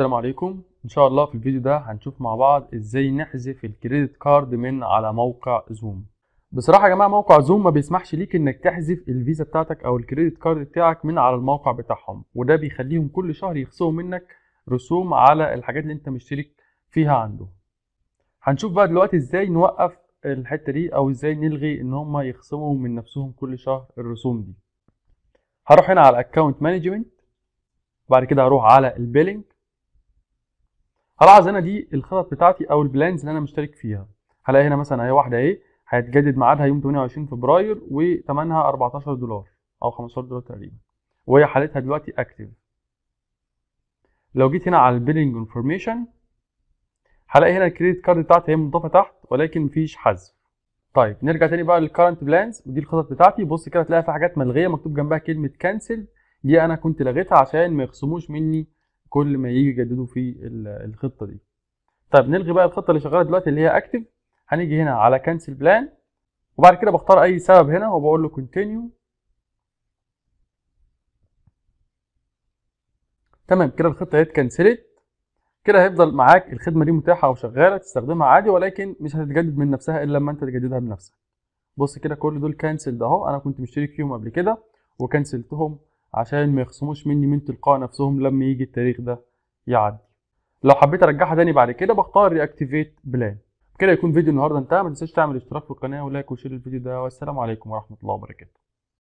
السلام عليكم ان شاء الله في الفيديو ده هنشوف مع بعض ازاي نحذف الكريدت كارد من على موقع زوم بصراحه يا جماعه موقع زوم ما بيسمحش ليك انك تحذف الفيزا بتاعتك او الكريدت كارد بتاعك من على الموقع بتاعهم وده بيخليهم كل شهر يخصموا منك رسوم على الحاجات اللي انت مشترك فيها عنده هنشوف بقى دلوقتي ازاي نوقف الحته دي او ازاي نلغي ان هم يخصموا من نفسهم كل شهر الرسوم دي هروح هنا على الاكونت مانجمنت بعد كده هروح على البيلينج هلاحظ هنا دي الخطط بتاعتي او البلانز اللي انا مشترك فيها هلاقي هنا مثلا اهي واحده اهي هيتجدد ميعادها يوم 28 فبراير وثمنها 14 دولار او 15 دولار تقريبا وهي حالتها دلوقتي اكتف لو جيت هنا على البيلنج انفورميشن هلاقي هنا الكريدت كارد بتاعتي هي مضافه تحت ولكن مفيش حذف طيب نرجع تاني بقى للكرنت بلانز ودي الخطط بتاعتي بص كده هتلاقي في حاجات ملغيه مكتوب جنبها كلمه كانسل دي انا كنت لغيتها عشان ما يخصموش مني كل ما يجي يجددوا في الخطه دي طيب نلغي بقى الخطه اللي شغاله دلوقتي اللي هي اكتف هنيجي هنا على كانسل بلان وبعد كده بختار اي سبب هنا وبقول له كونتينيو تمام كده الخطه هي اتكنسلت كده هيفضل معاك الخدمه دي متاحه وشغاله تستخدمها عادي ولكن مش هتتجدد من نفسها الا لما انت تجددها بنفسك بص كده كل دول كانسل ده اهو انا كنت مشترك فيهم قبل كده وكنسلتهم عشان ما يخصموش مني من تلقاء نفسهم لما يجي التاريخ ده يعدي لو حبيت ارجعها تاني بعد كده بختار رياكتيفيت بلان كده يكون فيديو النهارده انتهى ما تنساش تعمل اشتراك في القناه ولايك وشير الفيديو ده والسلام عليكم ورحمه الله وبركاته